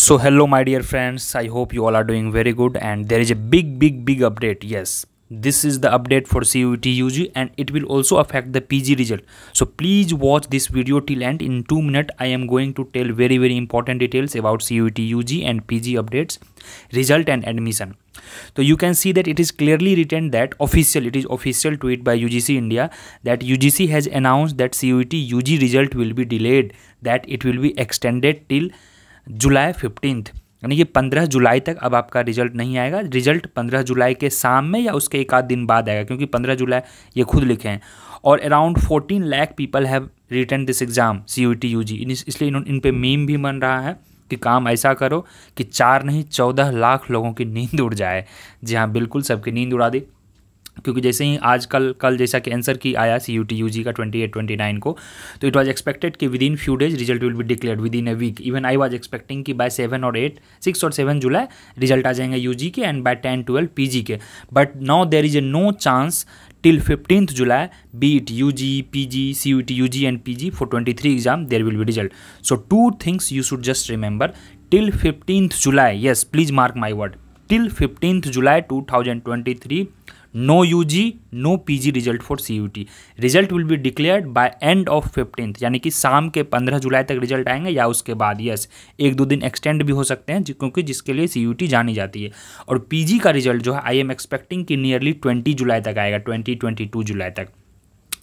so hello my dear friends i hope you all are doing very good and there is a big big big update yes this is the update for CUET UG and it will also affect the PG result so please watch this video till end in 2 minute I am going to tell very very important details about CUET UG and PG updates result and admission so you can see that it is clearly written that official it is official tweet by UGC India that UGC has announced that CUET UG result will be delayed that it will be extended till July fifteenth यानी कि पंद्रह जुलाई तक अब आपका result नहीं आएगा result पंद्रह जुलाई के शाम में या उसके एक आध दिन बाद आएगा क्योंकि पंद्रह जुलाई ये खुद लिखे हैं और around fourteen lakh people have return this exam C U T U G इसलिए इन, इन पर मीम भी बन रहा है कि काम ऐसा करो कि चार नहीं चौदह लाख लोगों की नींद उड़ जाए जी हाँ बिल्कुल सबकी नींद उड़ा दी क्योंकि जैसे ही आज कल कल जैसा कि आंसर की आया C U T U G का ट्वेंटी एट ट्वेंटी नाइन को तो इट वाज एक्सपेक्टेड कि within few days result will be declare within a week even I was expecting कि बाय सेवन और eight six और seven July result आ जाएंगे U G के and by ten twelve P G के but now there is a no chance till fifteenth July U ji ji P C U T U G and P G for twenty three exam there will be result so two things you should just remember till fifteenth July yes please mark my word till fifteenth July two thousand twenty three no U G no P G result for C U T result will be declared by end of fifteenth यानी कि शाम के पंद्रह जुलाई तक result आएंगे या उसके बाद यस एक दो दिन एक्सटेंड भी हो सकते हैं क्योंकि जिसके लिए सी यू टी जानी जाती है और पी जी का रिजल्ट जो है आई एम एक्सपेक्टिंग कि नियरली ट्वेंटी जुलाई तक आएगा ट्वेंटी ट्वेंटी टू जुलाई तक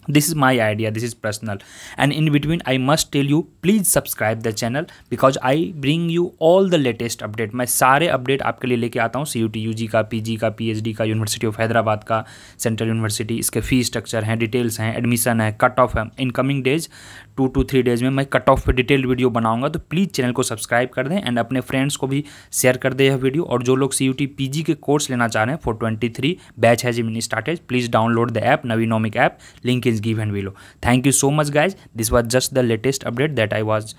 this is my idea this is personal and in between i must tell you please subscribe the channel because I bring you all the latest update मैं सारे update आपके लिए लेके आता हूँ C U T U G का P G का P H D का यूनिवर्सिटी ऑफ हैदराबाद का सेंट्रल यूनिवर्सिटी इसके फी स्ट्रक्चर हैं डिटेल्स हैं एडमिशन है कट ऑफ है in coming days two two three days में मैं कट ऑफ पर डिटेल वीडियो बनाऊंगा तो प्लीज़ चैनल को सब्सक्राइब कर दें एंड अपने फ्रेंड्स को भी शेयर कर दें यह वीडियो और जो लोग C U T P G के कोर्स लेना चाह रहे हैं for twenty three batch has in started please download the app Navinomic app link in please give and below thank you so much guys this was just the latest update that I was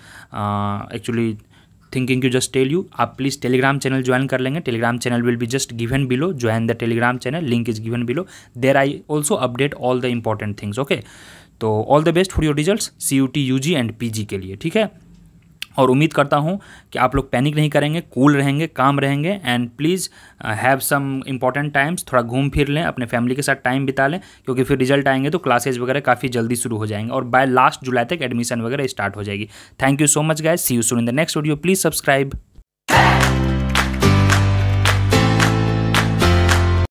actually thinking you just tell you आप please telegram channel join कर लेंगे telegram channel will be just given below join the Telegram channel link is given below there I also update all the important things okay तो all the best for your result C U T U G and P G के लिए ठीक है और उम्मीद करता हूँ कि आप लोग पैनिक नहीं करेंगे कूल रहेंगे काम रहेंगे and please have some important times थोड़ा घूम फिर लें अपने फैमिली के साथ टाइम बिता लें क्योंकि फिर रिजल्ट आएंगे तो क्लासेज वगैरह काफ़ी जल्दी शुरू हो जाएंगे और बाय लास्ट जुलाई तक एडमिशन वगैरह स्टार्ट हो जाएगी thank you so much guy see you soon in the next video please subscribe